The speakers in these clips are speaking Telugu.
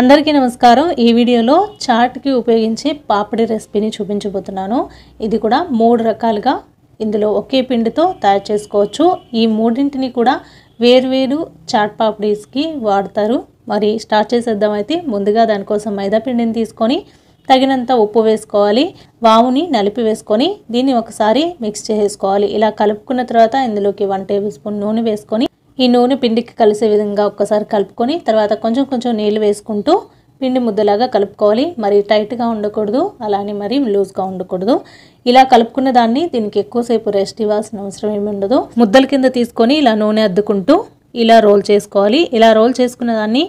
అందరికీ నమస్కారం ఈ వీడియోలో చాట్కి ఉపయోగించే పాపడి రెసిపీని చూపించబోతున్నాను ఇది కూడా మూడు రకాలుగా ఇందులో ఒకే పిండితో తయారు చేసుకోవచ్చు ఈ మూడింటిని కూడా వేరువేరు చాట్ పాపడీస్కి వాడతారు మరి స్టార్ట్ చేసేద్దామైతే ముందుగా దానికోసం మైదా పిండిని తీసుకొని తగినంత ఉప్పు వేసుకోవాలి వాముని నలిపి వేసుకొని దీన్ని ఒకసారి మిక్స్ చేసుకోవాలి ఇలా కలుపుకున్న తర్వాత ఇందులోకి వన్ టేబుల్ స్పూన్ నూనె వేసుకొని ఈ నూనె పిండికి కలిసే విధంగా ఒక్కసారి కలుపుకొని తర్వాత కొంచెం కొంచెం నీళ్ళు వేసుకుంటూ పిండి ముద్దలాగా కలుపుకోవాలి మరి టైట్గా ఉండకూడదు అలానే మరి లూజ్గా ఉండకూడదు ఇలా కలుపుకున్న దాన్ని దీనికి ఎక్కువసేపు రెస్ట్ ఇవ్వాల్సిన అవసరం ఏమి ఉండదు ముద్దల కింద తీసుకొని ఇలా నూనె అద్దుకుంటూ ఇలా రోల్ చేసుకోవాలి ఇలా రోల్ చేసుకున్న దాన్ని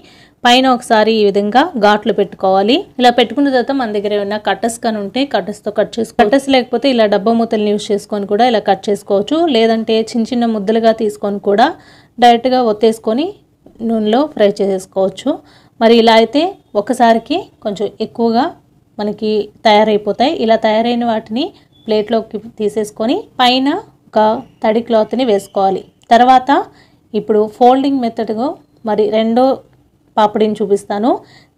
పైన ఒకసారి ఈ విధంగా ఘాట్లు పెట్టుకోవాలి ఇలా పెట్టుకున్న తర్వాత మన దగ్గర ఏమైనా కట్టెస్ కానీ ఉంటే కట్టస్తో కట్ చేసుకో కట్టస్ లేకపోతే ఇలా డబ్బా మూతలను యూజ్ చేసుకొని కూడా ఇలా కట్ చేసుకోవచ్చు లేదంటే చిన్న చిన్న ముద్దలుగా తీసుకొని కూడా డైరెక్ట్గా ఒత్తేసుకొని నూనెలో ఫ్రై చేసేసుకోవచ్చు మరి ఇలా అయితే ఒకసారికి కొంచెం ఎక్కువగా మనకి తయారైపోతాయి ఇలా తయారైన వాటిని ప్లేట్లోకి తీసేసుకొని పైన ఒక తడి క్లాత్ని వేసుకోవాలి తర్వాత ఇప్పుడు ఫోల్డింగ్ మెథడ్గా మరి రెండో పాపడిని చూపిస్తాను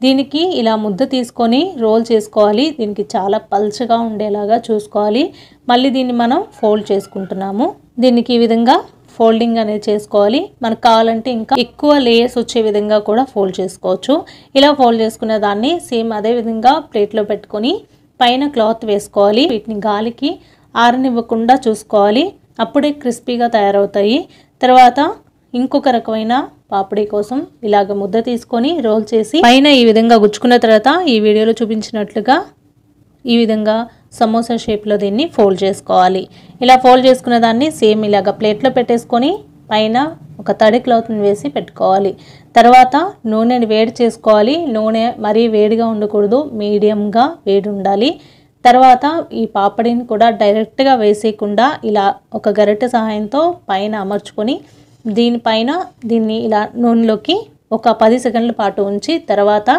దీనికి ఇలా ముద్ద తీసుకొని రోల్ చేసుకోవాలి దీనికి చాలా పల్చగా ఉండేలాగా చూసుకోవాలి మళ్ళీ దీన్ని మనం ఫోల్డ్ చేసుకుంటున్నాము దీనికి ఈ విధంగా ఫోల్డింగ్ అనేది చేసుకోవాలి మనకు కావాలంటే ఇంకా ఎక్కువ లేయర్స్ వచ్చే విధంగా కూడా ఫోల్డ్ చేసుకోవచ్చు ఇలా ఫోల్డ్ చేసుకున్న దాన్ని సేమ్ అదే విధంగా ప్లేట్లో పెట్టుకొని పైన క్లాత్ వేసుకోవాలి వీటిని గాలికి ఆరనివ్వకుండా చూసుకోవాలి అప్పుడే క్రిస్పీగా తయారవుతాయి తర్వాత ఇంకొక రకమైన పాపడి కోసం ఇలాగ ముద్ద తీసుకొని రోల్ చేసి పైన ఈ విధంగా గుచ్చుకున్న తర్వాత ఈ వీడియోలో చూపించినట్లుగా ఈ విధంగా సమోసా షేప్లో దీన్ని ఫోల్డ్ చేసుకోవాలి ఇలా ఫోల్డ్ చేసుకున్న దాన్ని సేమ్ ఇలాగ ప్లేట్లో పెట్టేసుకొని పైన ఒక తడి క్లాత్ని వేసి పెట్టుకోవాలి తర్వాత నూనెని వేడి చేసుకోవాలి నూనె మరీ వేడిగా ఉండకూడదు మీడియంగా వేడి ఉండాలి తర్వాత ఈ పాపడిని కూడా డైరెక్ట్గా వేసేయకుండా ఇలా ఒక గరిటె సహాయంతో పైన అమర్చుకొని దీనిపైన దీన్ని ఇలా నూనెలోకి ఒక పది సెకండ్ల పాటు ఉంచి తర్వాత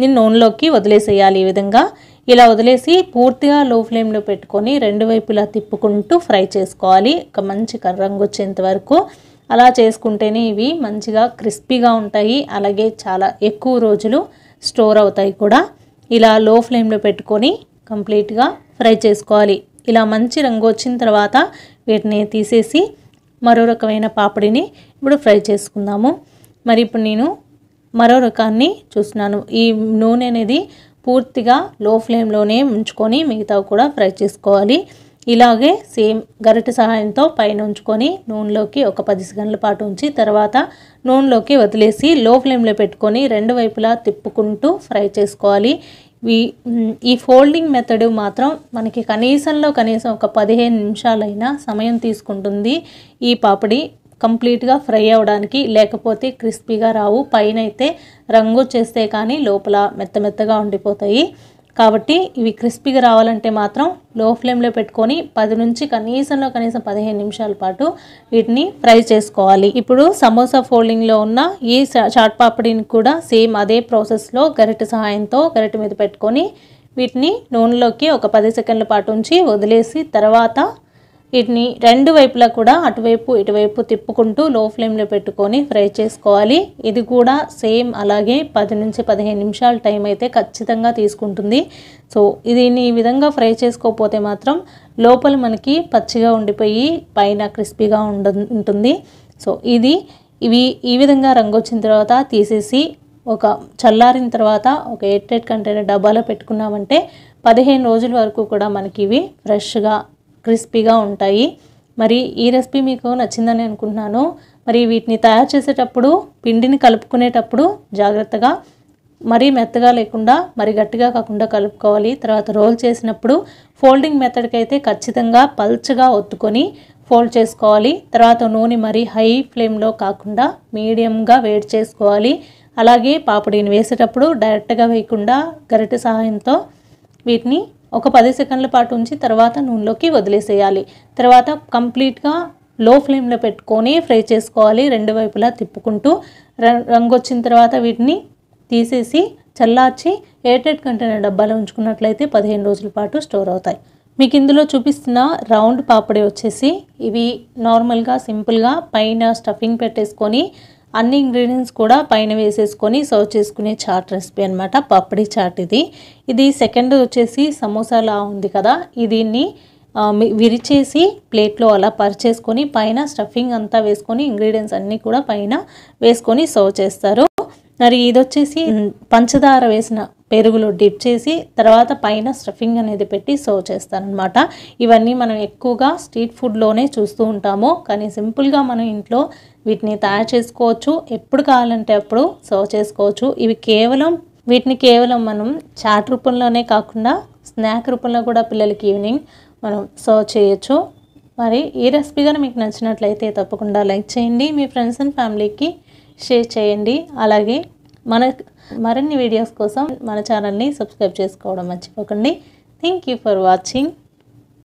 దీన్ని నూనెలోకి వదిలేసేయాలి ఈ విధంగా ఇలా వదిలేసి పూర్తిగా లో ఫ్లేమ్లో పెట్టుకొని రెండు వైపులా తిప్పుకుంటూ ఫ్రై చేసుకోవాలి ఒక మంచి కర్రంగు వచ్చేంత వరకు అలా చేసుకుంటేనే ఇవి మంచిగా క్రిస్పీగా ఉంటాయి అలాగే చాలా ఎక్కువ రోజులు స్టోర్ అవుతాయి కూడా ఇలా లో ఫ్లేమ్లో పెట్టుకొని కంప్లీట్గా ఫ్రై చేసుకోవాలి ఇలా మంచి రంగు వచ్చిన తర్వాత వీటిని తీసేసి మరో రకమైన పాపడిని ఇప్పుడు ఫ్రై చేసుకుందాము మరి ఇప్పుడు నేను మరో రకాన్ని చూస్తున్నాను ఈ నూనె అనేది పూర్తిగా లో ఫ్లేమ్లోనే ఉంచుకొని మిగతా కూడా ఫ్రై చేసుకోవాలి ఇలాగే సేమ్ గరిటె సహాయంతో పైన ఉంచుకొని నూనెలోకి ఒక పది సెకండ్ల పాటు ఉంచి తర్వాత నూనెలోకి వదిలేసి లో ఫ్లేమ్లో పెట్టుకొని రెండు వైపులా తిప్పుకుంటూ ఫ్రై చేసుకోవాలి ఈ ఫోల్డింగ్ మెథడ్ మాత్రం మనకి కనీసంలో కనీసం ఒక పదిహేను నిమిషాలైనా సమయం తీసుకుంటుంది ఈ పాపడి కంప్లీట్గా ఫ్రై అవ్వడానికి లేకపోతే క్రిస్పీగా రావు పైన అయితే రంగు చేస్తే కానీ లోపల మెత్త మెత్తగా ఉండిపోతాయి కాబట్టి ఇవి క్రిస్పీగా రావాలంటే మాత్రం లో ఫ్లేమ్లో పెట్టుకొని పది నుంచి కనీసంలో కనీసం పదిహేను నిమిషాల పాటు వీటిని ఫ్రై చేసుకోవాలి ఇప్పుడు సమోసా ఫోల్డింగ్లో ఉన్న ఈ చాట్ పాపడిని కూడా సేమ్ అదే ప్రాసెస్లో గరిటె సహాయంతో గరిటె మీద పెట్టుకొని వీటిని నూనెలోకి ఒక పది సెకండ్ల పాటు ఉంచి వదిలేసి తర్వాత వీటిని రెండు వైపులా కూడా అటువైపు ఇటువైపు తిప్పుకుంటూ లో ఫ్లేమ్లో పెట్టుకొని ఫ్రై చేసుకోవాలి ఇది కూడా సేమ్ అలాగే పది నుంచి పదిహేను నిమిషాల టైం అయితే ఖచ్చితంగా తీసుకుంటుంది సో దీన్ని ఈ విధంగా ఫ్రై చేసుకోకపోతే మాత్రం లోపల మనకి పచ్చిగా ఉండిపోయి పైన క్రిస్పీగా ఉంటుంది సో ఇది ఇవి ఈ విధంగా రంగు వచ్చిన తర్వాత తీసేసి ఒక చల్లారిన తర్వాత ఒక ఎయిట్ ఎయిట్ కంటైనర్ డబ్బాలో పెట్టుకున్నామంటే పదిహేను రోజుల వరకు కూడా మనకి ఇవి ఫ్రెష్గా క్రిస్పీగా ఉంటాయి మరి ఈ రెసిపీ మీకు నచ్చిందని అనుకుంటున్నాను మరి వీటిని తయారు చేసేటప్పుడు పిండిని కలుపుకునేటప్పుడు జాగ్రత్తగా మరీ మెత్తగా లేకుండా మరి గట్టిగా కాకుండా కలుపుకోవాలి తర్వాత రోల్ చేసినప్పుడు ఫోల్డింగ్ మెథడ్కి అయితే ఖచ్చితంగా పల్చగా ఒత్తుకొని ఫోల్డ్ చేసుకోవాలి తర్వాత నూనె మరీ హై ఫ్లేమ్లో కాకుండా మీడియంగా వేడి చేసుకోవాలి అలాగే పాపడిని వేసేటప్పుడు డైరెక్ట్గా వేయకుండా గరిటె సహాయంతో వీటిని ఒక పది సెకండ్ల పాటు ఉంచి తర్వాత నూనెలోకి వదిలేసేయాలి తర్వాత కంప్లీట్గా లో ఫ్లేమ్లో పెట్టుకొని ఫ్రై చేసుకోవాలి రెండు వైపులా తిప్పుకుంటూ రంగు వచ్చిన తర్వాత వీటిని తీసేసి చల్లార్చి ఎయిర్టైట్ కంటైనర్ డబ్బాలో ఉంచుకున్నట్లయితే పదిహేను రోజుల పాటు స్టోర్ అవుతాయి మీకు ఇందులో చూపిస్తున్న రౌండ్ పాపడే వచ్చేసి ఇవి నార్మల్గా సింపుల్గా పైన స్టఫింగ్ పెట్టేసుకొని అన్ని ఇంగ్రీడియంట్స్ కూడా పైన వేసేసుకొని సర్వ్ చేసుకునే చాట్ రెసిపీ అనమాట పప్పడి చాట్ ఇది ఇది సెకండ్ వచ్చేసి సమోసాలా ఉంది కదా దీన్ని విరిచేసి ప్లేట్లో అలా పరిచేసుకొని పైన స్టఫింగ్ అంతా వేసుకొని ఇంగ్రీడియంట్స్ అన్నీ కూడా పైన వేసుకొని సర్వ్ చేస్తారు మరి ఇది వచ్చేసి పంచదార వేసిన పెరుగులో డిప్ చేసి తర్వాత పైన స్టఫింగ్ అనేది పెట్టి సర్వ్ చేస్తారనమాట ఇవన్నీ మనం ఎక్కువగా స్ట్రీట్ ఫుడ్లోనే చూస్తూ ఉంటాము కానీ సింపుల్గా మనం ఇంట్లో వీటిని తయారు చేసుకోవచ్చు ఎప్పుడు కావాలంటే అప్పుడు సర్వ్ చేసుకోవచ్చు ఇవి కేవలం వీటిని కేవలం మనం చాట్ రూపంలోనే కాకుండా స్నాక్ రూపంలో కూడా పిల్లలకి ఈవినింగ్ మనం సర్వ్ చేయొచ్చు మరి ఈ రెసిపీ కానీ మీకు నచ్చినట్లయితే తప్పకుండా లైక్ చేయండి మీ ఫ్రెండ్స్ అండ్ ఫ్యామిలీకి షేర్ చేయండి అలాగే మన మరిన్ని వీడియోస్ కోసం మన ఛానల్ని సబ్స్క్రైబ్ చేసుకోవడం మర్చిపోకండి థ్యాంక్ యూ ఫర్ వాచింగ్